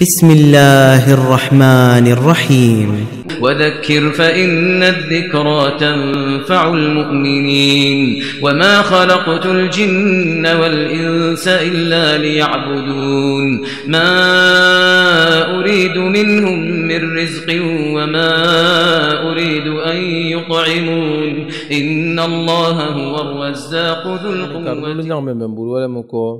بسم الله الرحمن الرحيم وذكر فإن الذكرى تنفع المؤمنين وما خلقت الجن والإنس إلا ليعبدون ما أريد منهم من رزق وما أريد أن يطعمون إن الله هو الرزاق ذو القوة ولا مكو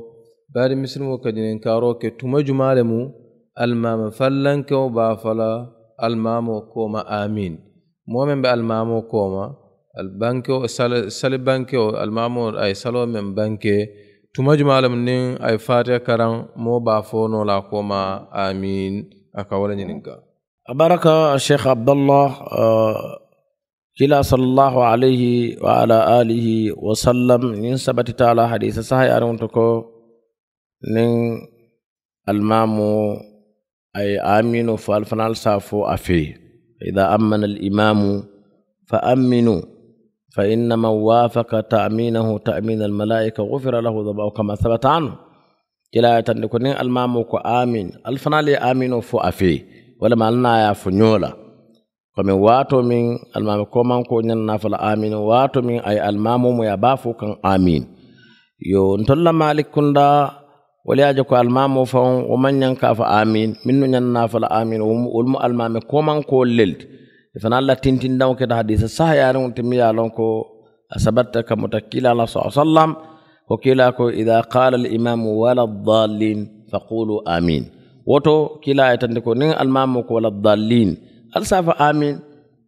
بعد مسلم وكدين كاروك كتوما جمالمو المام فلن كو بافلا المامو كوما آمين مؤمن بالمامو كوما البنكو سال سال بنكو المامو أي سالو من بنكي تمجمع لمن أي فاتح كرام مو بافونو لا كوما آمين أكولا نينكا بارك الشيخ عبد الله آه، كلا صلى الله عليه وعلى آله وسلم من سبت تعالى حديث صحيح أرونتكو نين المامو أي آمنوا فالفنال سافو أفي إذا أمن الإمام فأمنوا فإن من وافق تأمينه تأمين الملائكة غفر له ذنبه كما ثبت عنه كلا يتنكني المام كو آمين الفنال آمنوا فو أفي ولما لنا يا فنيولا komin wato min almami ko man ko nyan na fala amin wato min ay almamu mu ya bafu kan waliyaje ko almamo fawon o manyanka fa amin minnu nyanna fa la amin wolmo almame koman ko leldi e fana allah tintindaw keda hadisa saha yaren on timmiya lon ko asabatta kamo takkila ala sa sallam ko kila ko ida qala alimamu wala dallin faqulu amin woto kila e tande ko nin almamo ko wala dallin alsafa amin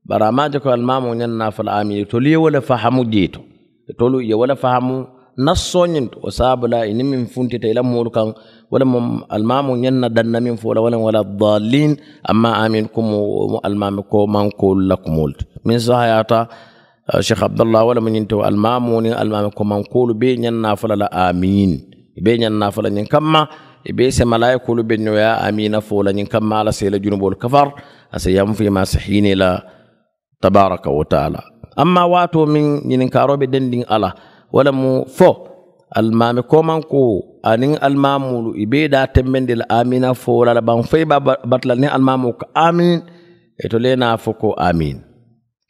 baramaje ko almamo nyanna fa la amin to liye wala fahamu jeeto e tolu ye wala fahamu nassoñin o sabula ini min funtita ila moolu wala walama almamu ñanna danna min fo wala wala dalin amma amin kumu mu almami ko mankoolu la kumolu ti min sahayata cheikh eh, abdallah wala ñin tewo almamu ni almami ko mankoolu bee ñanna fo la la amin be ñanna fo la kamma be se malaikolu be ñoya amina fo la ñiŋ kamma ala se la junubolu kafar ase yanfima sahine la tabaraka wa taala amma wato min ñininkaaro karobe dendiŋ ala wala mu fo almami komanko anin almamulu i ɓeeɗa tembendel amina fo lala ɓan fo ɓa batlal ni almamu ko amin e to lena fo ko amin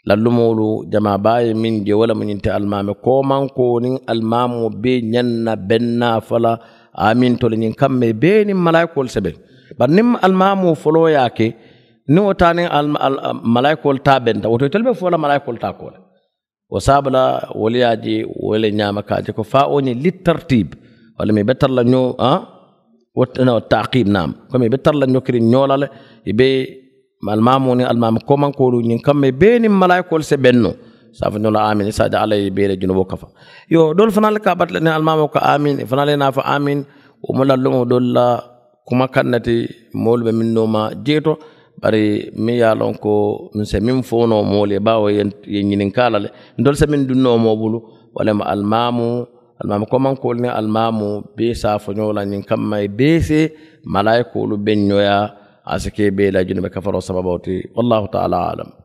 lallumolu jama baye min je wala muñinte almami komanko nin almamu be ñanna benna fala amin to leñin kamme be nin malaikol seɓen bar nin almamu folo yake ni wota nin al, al, malaikol ta benta woto tolɓe fola malaikol ta kole وسابلا ولياجي ولي نياما كاجكو فاوني للترتيب ولا مي بتر لا نيو ها آه؟ وتنا التعقيب نام كمي بتر لا نيو كري نيولا يبي الماموني المام كومان كولو نين كم بين الملائكه ولس بنو la amin امين ساد علي bere junubo kafa yo dol fana le kabat le almamo ka amin fana le nafa amin o mo lallumo dol la kuma جيتو bari min ya lon ko se min fono mole bawo ye ñinin kala le ndol se min dunnomo bulu walema almamu almamu komankolni almamu be safoñola ñin kamma e bese malaikolu ɓeññoya asike be lajunibe kafaro sababoti wallahu taala alam